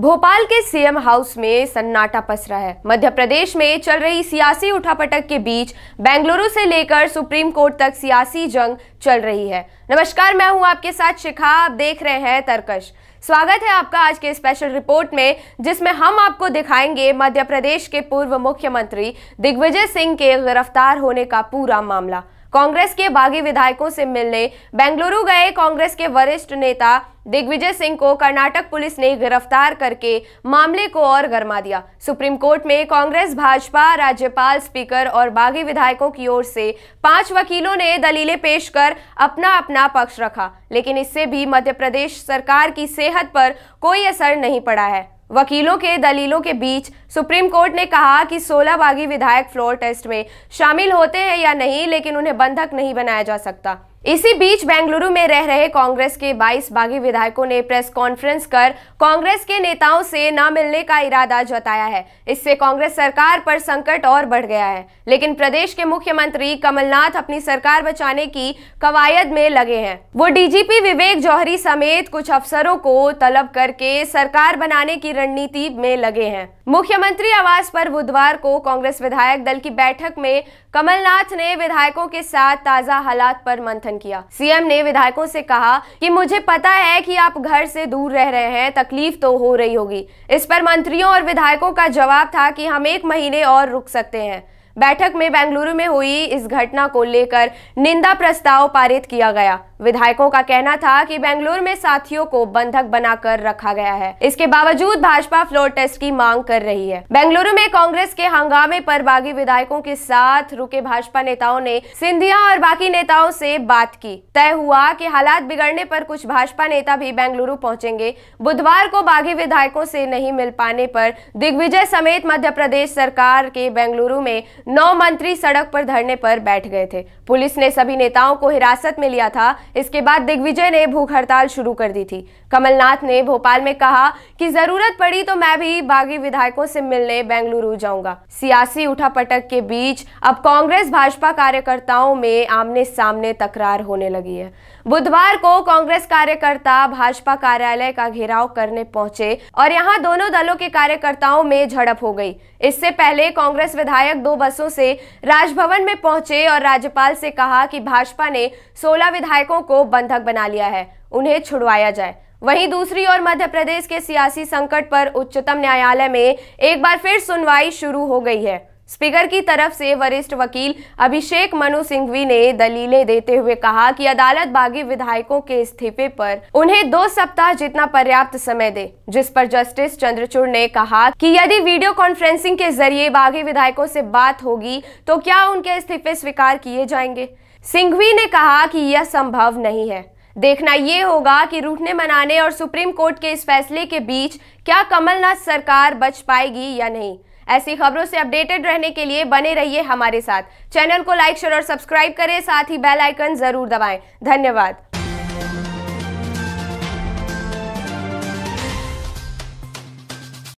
भोपाल के CM house में सन्नाटा पसरा है मध्य प्रदेश में चल रही सियासी उठापटक के बीच बेंगलुरु से लेकर सुप्रीम कोर्ट तक सियासी जंग चल रही है नमस्कार मैं हूं आपके साथ शिखा आप देख रहे हैं तर्कश स्वागत है आपका आज के स्पेशल रिपोर्ट में जिसमें हम आपको दिखाएंगे मध्य प्रदेश के पूर्व मुख्यमंत्री दिग्विजय सिंह के गिरफ्तार होने का पूरा मामला कांग्रेस के बागी विधायकों से मिलने बेंगलुरु गए कांग्रेस के वरिष्ठ नेता दिग्विजय सिंह को कर्नाटक पुलिस ने गिरफ्तार करके मामले को और गरमा दिया सुप्रीम कोर्ट में कांग्रेस भाजपा राज्यपाल स्पीकर और बागी विधायकों की ओर से पांच वकीलों ने दलीलें पेश कर अपना अपना पक्ष रखा लेकिन इससे भी मध्य प्रदेश सरकार की सेहत पर कोई असर नहीं पड़ा है वकीलों के दलीलों के बीच सुप्रीम कोर्ट ने कहा कि 16 बागी विधायक फ्लोर टेस्ट में शामिल होते हैं या नहीं लेकिन उन्हें बंधक नहीं बनाया जा सकता इसी बीच बेंगलुरु में रह रहे कांग्रेस के 22 बागी विधायकों ने प्रेस कॉन्फ्रेंस कर कांग्रेस के नेताओं से न मिलने का इरादा जताया है इससे कांग्रेस सरकार पर संकट और बढ़ गया है लेकिन प्रदेश के मुख्यमंत्री कमलनाथ अपनी सरकार बचाने की कवायद में लगे हैं वो डीजीपी विवेक जौहरी समेत कुछ अफसरों को तलब करके सरकार बनाने की रणनीति में लगे हैं मुख्यमंत्री आवास पर बुधवार को कांग्रेस विधायक दल की बैठक में कमलनाथ ने विधायकों के साथ ताजा हालात पर मंथन समर्थन किया सीएम ने विधायकों से कहा कि मुझे पता है कि आप घर से दूर रह रहे हैं तकलीफ तो हो रही होगी इस पर मंत्रियों और विधायकों का जवाब था कि हम एक महीने और रुक सकते हैं बैठक में बेंगलुरु में हुई इस घटना को लेकर निंदा प्रस्ताव पारित किया गया विधायकों का कहना था कि बेंगलुरु में साथियों को बंधक बनाकर रखा गया है इसके बावजूद भाजपा फ्लोर टेस्ट की मांग कर रही है बेंगलुरु में कांग्रेस के हंगामे पर बागी विधायकों के साथ रुके भाजपा नेताओं ने सिंधिया और बाकी नेताओं से बात की तय हुआ कि हालात बिगड़ने पर कुछ भाजपा नेता भी बेंगलुरु पहुंचेंगे बुधवार को बागी विधायकों से नहीं मिल पाने पर दिग्विजय समेत मध्य प्रदेश सरकार के बेंगलुरु में नौ मंत्री सड़क पर धरने पर बैठ गए थे पुलिस ने सभी नेताओं को हिरासत में लिया था इसके बाद दिग्विजय ने भूख हड़ताल शुरू कर दी थी कमलनाथ ने भोपाल में कहा कि जरूरत पड़ी तो मैं भी बागी विधायकों से मिलने बेंगलुरु जाऊंगा सियासी उठापटक के बीच अब कांग्रेस भाजपा कार्यकर्ताओं में आमने सामने तकरार होने लगी है बुधवार को कांग्रेस कार्यकर्ता भाजपा कार्यालय का घेराव करने पहुंचे और यहाँ दोनों दलों के कार्यकर्ताओं में झड़प हो गई इससे पहले कांग्रेस विधायक दो बसों से राजभवन में पहुंचे और राज्यपाल से कहा कि भाजपा ने 16 विधायकों लोगों को बंधक बना लिया है उन्हें छुड़वाया जाए वहीं दूसरी ओर मध्य प्रदेश के सियासी संकट पर उच्चतम न्यायालय में एक बार फिर सुनवाई शुरू हो गई है स्पीकर की तरफ से वरिष्ठ वकील अभिषेक मनु सिंघवी ने दलीलें देते हुए कहा कि अदालत बागी विधायकों के इस्तीफे पर उन्हें दो सप्ताह जितना पर्याप्त समय दे जिस पर जस्टिस चंद्रचूड़ ने कहा कि यदि वीडियो कॉन्फ्रेंसिंग के जरिए बागी विधायकों से बात होगी तो क्या उनके इस्तीफे स्वीकार किए जाएंगे सिंघवी ने कहा कि यह संभव नहीं है देखना ये होगा कि रूठने मनाने और सुप्रीम कोर्ट के इस फैसले के बीच क्या कमलनाथ सरकार बच पाएगी या नहीं ऐसी खबरों से अपडेटेड रहने के लिए बने रहिए हमारे साथ चैनल को लाइक शेयर और सब्सक्राइब करें साथ ही बेल आइकन जरूर दबाएं धन्यवाद